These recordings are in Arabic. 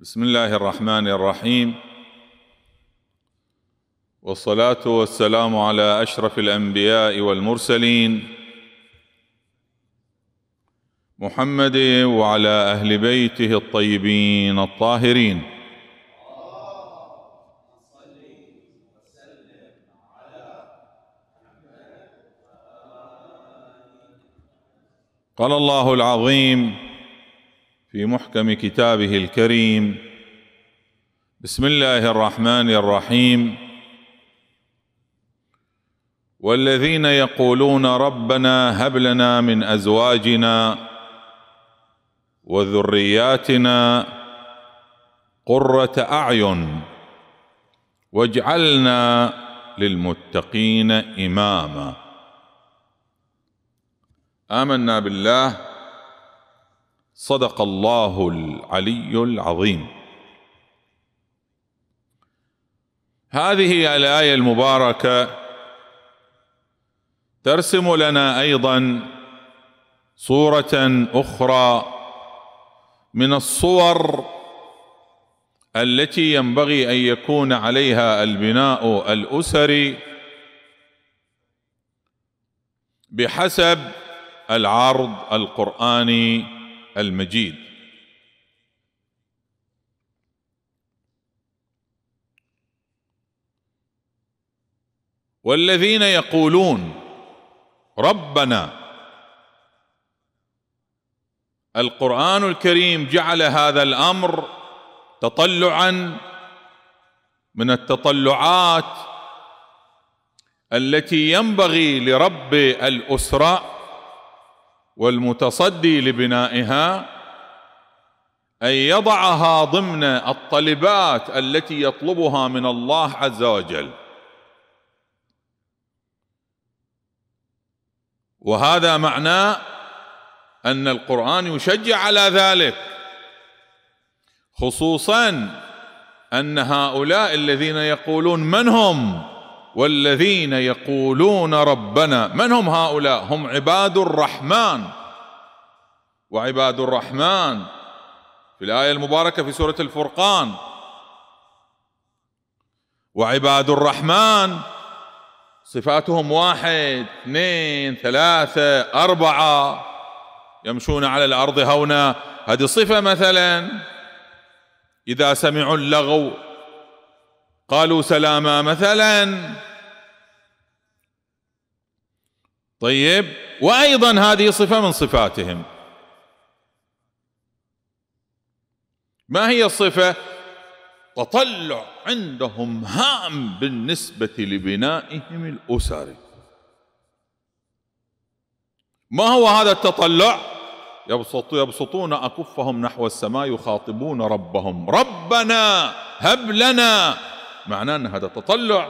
بسم الله الرحمن الرحيم والصلاه والسلام على اشرف الانبياء والمرسلين محمد وعلى اهل بيته الطيبين الطاهرين قال الله العظيم في محكم كتابه الكريم بسم الله الرحمن الرحيم والذين يقولون ربنا هب لنا من ازواجنا وذرياتنا قره اعين واجعلنا للمتقين اماما امنا بالله صدق الله العلي العظيم هذه الايه المباركه ترسم لنا ايضا صوره اخرى من الصور التي ينبغي ان يكون عليها البناء الاسري بحسب العرض القراني المجيد والذين يقولون ربنا القران الكريم جعل هذا الامر تطلعا من التطلعات التي ينبغي لرب الاسره والمتصدي لبنائها ان يضعها ضمن الطلبات التي يطلبها من الله عز وجل وهذا معناه ان القران يشجع على ذلك خصوصا ان هؤلاء الذين يقولون من هم والذين يقولون ربنا من هم هؤلاء هم عباد الرحمن وعباد الرحمن في الايه المباركه في سوره الفرقان وعباد الرحمن صفاتهم واحد اثنين ثلاثه اربعه يمشون على الارض هونا هذه صفه مثلا اذا سمعوا اللغو قالوا سلاما مثلا طيب وايضا هذه صفه من صفاتهم ما هي الصفه تطلع عندهم هام بالنسبه لبنائهم الاسري ما هو هذا التطلع يبسط يبسطون اكفهم نحو السماء يخاطبون ربهم ربنا هب لنا معناه ان هذا تطلع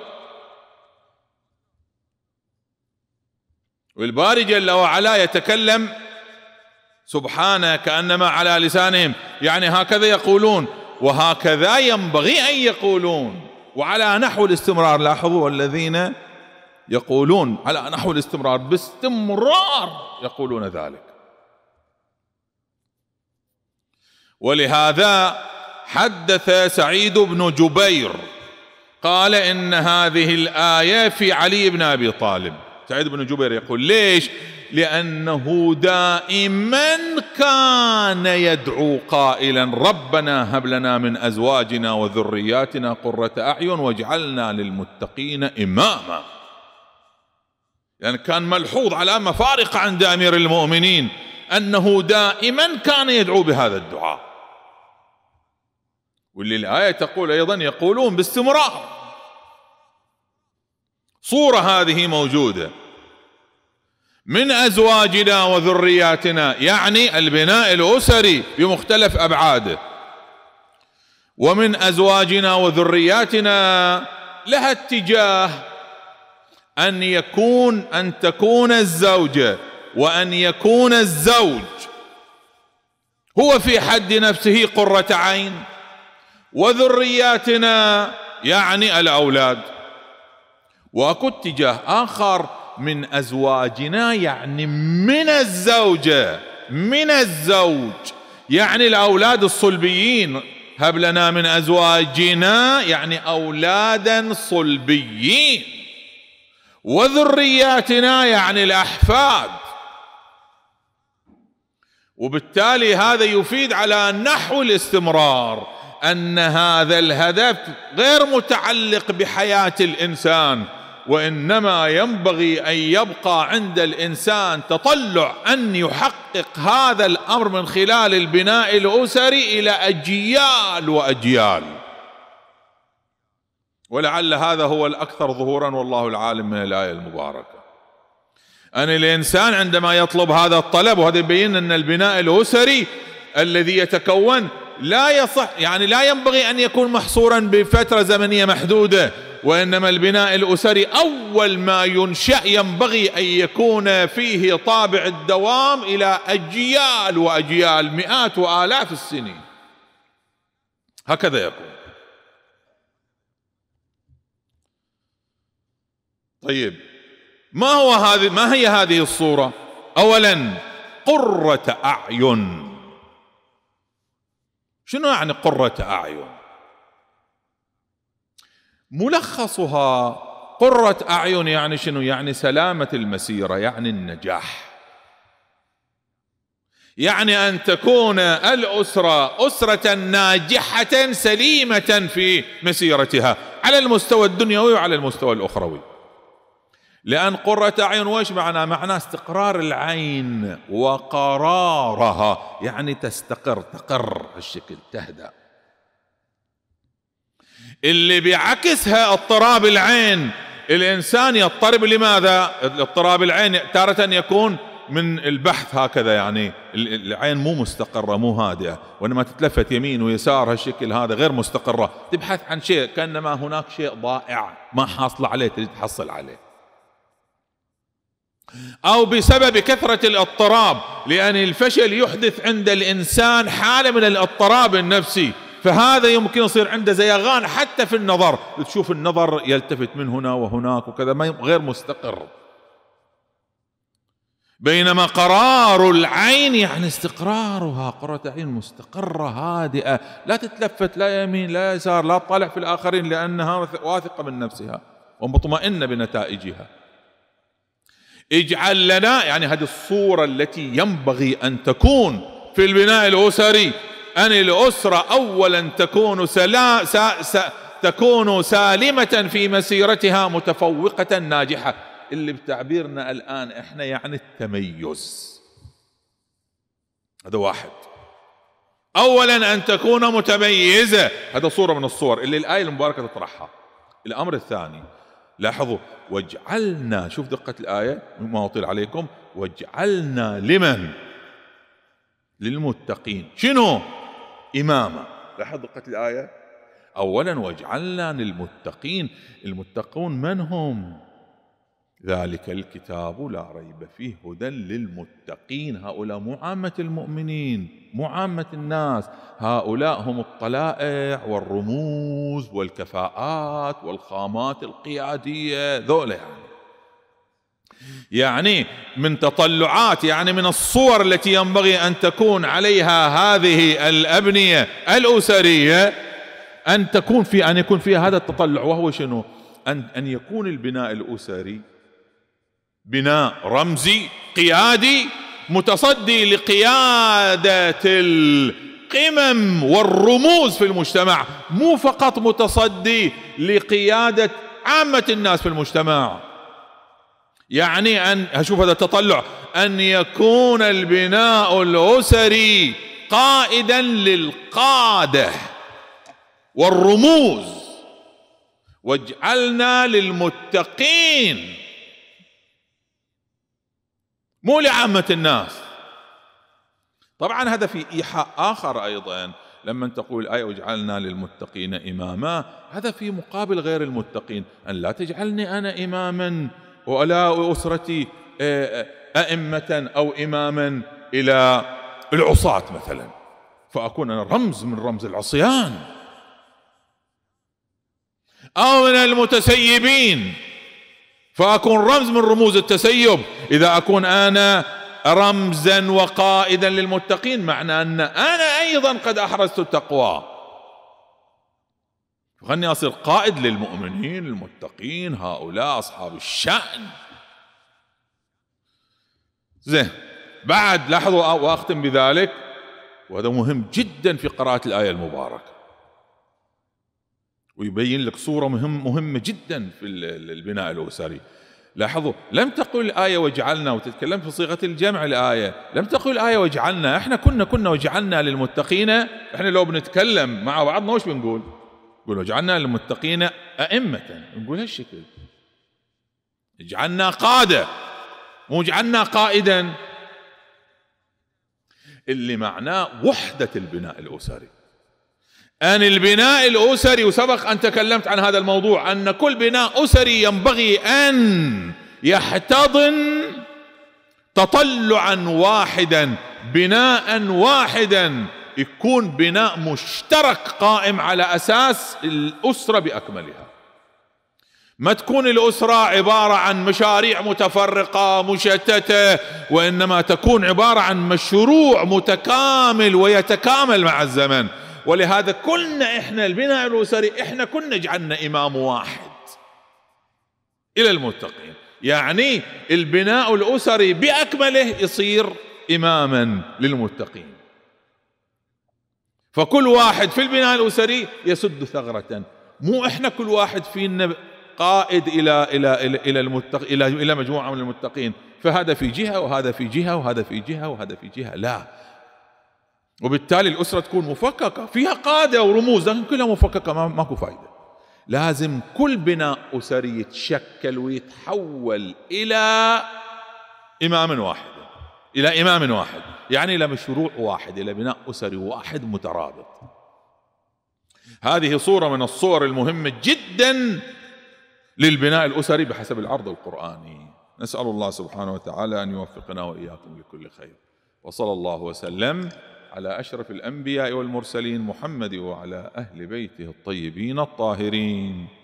والباري جل وعلا يتكلم سبحانه كانما على لسانهم يعني هكذا يقولون وهكذا ينبغي ان يقولون وعلى نحو الاستمرار لاحظوا الذين يقولون على نحو الاستمرار باستمرار يقولون ذلك ولهذا حدث سعيد بن جبير قال ان هذه الايه في علي بن ابي طالب سعيد بن جبير يقول ليش لانه دائما كان يدعو قائلا ربنا هب لنا من ازواجنا وذرياتنا قره اعين واجعلنا للمتقين اماما يعني كان ملحوظ على مفارقه عند امير المؤمنين انه دائما كان يدعو بهذا الدعاء واللي الآية تقول أيضا يقولون باستمرار صورة هذه موجودة من أزواجنا وذرياتنا يعني البناء الأسري بمختلف أبعاده ومن أزواجنا وذرياتنا لها اتجاه أن يكون أن تكون الزوجة وأن يكون الزوج هو في حد نفسه قرة عين وذرياتنا يعني الاولاد واكو اتجاه اخر من ازواجنا يعني من الزوجه من الزوج يعني الاولاد الصلبيين هب لنا من ازواجنا يعني اولادا صلبيين وذرياتنا يعني الاحفاد وبالتالي هذا يفيد على نحو الاستمرار ان هذا الهدف غير متعلق بحياه الانسان وانما ينبغي ان يبقى عند الانسان تطلع ان يحقق هذا الامر من خلال البناء الاسري الى اجيال واجيال ولعل هذا هو الاكثر ظهورا والله العالم من الايه المباركه ان الانسان عندما يطلب هذا الطلب وهذا يبين ان البناء الاسري الذي يتكون لا يصح يعني لا ينبغي أن يكون محصورا بفترة زمنية محدودة وإنما البناء الأسري أول ما ينشأ ينبغي أن يكون فيه طابع الدوام إلى أجيال وأجيال مئات وآلاف السنين هكذا يكون طيب ما هو هذه ما هي هذه الصورة أولا قرة أعين شنو يعني قرة أعين؟ ملخصها قرة أعين يعني شنو؟ يعني سلامة المسيرة، يعني النجاح. يعني أن تكون الأسرة أسرة ناجحة سليمة في مسيرتها على المستوى الدنيوي وعلى المستوى الأخروي. لأن قرة عين وش معناه معناه استقرار العين وقرارها يعني تستقر تقر الشكل تهدأ اللي بيعكسها اضطراب العين الإنسان يضطرب لماذا اضطراب العين تارة يكون من البحث هكذا يعني العين مو مستقرة مو هادئة وإنما تتلفت يمين ويسار هالشكل هذا غير مستقرة تبحث عن شيء كأنما هناك شيء ضائع ما حاصل عليه تريد تحصل عليه او بسبب كثره الاضطراب لان الفشل يحدث عند الانسان حاله من الاضطراب النفسي فهذا يمكن يصير عنده زيغان حتى في النظر تشوف النظر يلتفت من هنا وهناك وكذا ما غير مستقر بينما قرار العين يعني استقرارها قرة عين مستقرة هادئة لا تتلفت لا يمين لا يسار لا تطالع في الآخرين لأنها واثقة من نفسها ومطمئنة بنتائجها اجعل لنا يعني هذه الصورة التي ينبغي أن تكون في البناء الأسري أن الأسرة أولا تكون سلا س س تكون سالمة في مسيرتها متفوقة ناجحة اللي بتعبيرنا الآن إحنا يعني التميز هذا واحد أولا أن تكون متميزة هذا صورة من الصور اللي الآية المباركة تطرحها الأمر الثاني لاحظوا واجعلنا شوف دقة الآية ما أطيل عليكم واجعلنا لمن للمتقين شنو إماما لاحظ دقة الآية أولا واجعلنا للمتقين المتقون من هم ذلك الكتاب لا ريب فيه هدى للمتقين هؤلاء مو عامة المؤمنين مو عامة الناس هؤلاء هم الطلائع والرموز والكفاءات والخامات القيادية ذولا يعني يعني من تطلعات يعني من الصور التي ينبغي أن تكون عليها هذه الأبنية الأسرية أن تكون في أن يكون فيها هذا التطلع وهو شنو؟ أن أن يكون البناء الأسري بناء رمزي قيادي متصدي لقياده القمم والرموز في المجتمع مو فقط متصدي لقياده عامه الناس في المجتمع يعني ان اشوف هذا التطلع ان يكون البناء الاسري قائدا للقاده والرموز واجعلنا للمتقين مو لعامة الناس طبعا هذا في إيحاء آخر أيضا لما تقول أي وجعلنا للمتقين إماما هذا في مقابل غير المتقين أن لا تجعلني أنا إماما ولا أسرتي آه، آه، أئمة أو إماما إلى العصاة مثلا فأكون أنا رمز من رمز العصيان أو من المتسيبين فأكون رمز من رموز التسيب إذا أكون أنا رمزا وقائدا للمتقين معنى أن أنا أيضا قد أحرزت التقوى خلني أصير قائد للمؤمنين المتقين هؤلاء أصحاب الشأن زين بعد لاحظوا وأختم بذلك وهذا مهم جدا في قراءة الآية المباركة ويبين لك صورة مهم مهمة جدا في البناء الأسري لاحظوا لم تقل الآية وجعلنا وتتكلم في صيغة الجمع الآية لم تقل الآية وجعلنا احنا كنا كنا وجعلنا للمتقين احنا لو بنتكلم مع بعضنا وش بنقول نقول وجعلنا للمتقين أئمة نقول هالشكل اجعلنا قادة مو اجعلنا قائدا اللي معناه وحدة البناء الأسري أن البناء الأسري وسبق أن تكلمت عن هذا الموضوع أن كل بناء أسري ينبغي أن يحتضن تطلعا واحدا بناء واحدا يكون بناء مشترك قائم على أساس الأسرة بأكملها ما تكون الأسرة عبارة عن مشاريع متفرقة مشتتة وإنما تكون عبارة عن مشروع متكامل ويتكامل مع الزمن ولهذا كلنا احنا البناء الاسري احنا كنا جعلنا امام واحد الى المتقين يعني البناء الاسري باكمله يصير اماما للمتقين فكل واحد في البناء الاسري يسد ثغره مو احنا كل واحد فينا قائد الى الى الى الى, المتق... إلى, الى مجموعه من المتقين فهذا في جهه وهذا في جهه وهذا في جهه وهذا في جهه لا وبالتالي الأسرة تكون مفككة فيها قادة ورموز لكن كلها مفككة ما ماكو فايدة لازم كل بناء أسري يتشكل ويتحول إلى إمام واحد إلى إمام واحد يعني إلى مشروع واحد إلى بناء أسري واحد مترابط هذه صورة من الصور المهمة جدا للبناء الأسري بحسب العرض القرآني نسأل الله سبحانه وتعالى أن يوفقنا وإياكم لكل خير وصلى الله وسلم على أشرف الأنبياء والمرسلين محمد وعلى أهل بيته الطيبين الطاهرين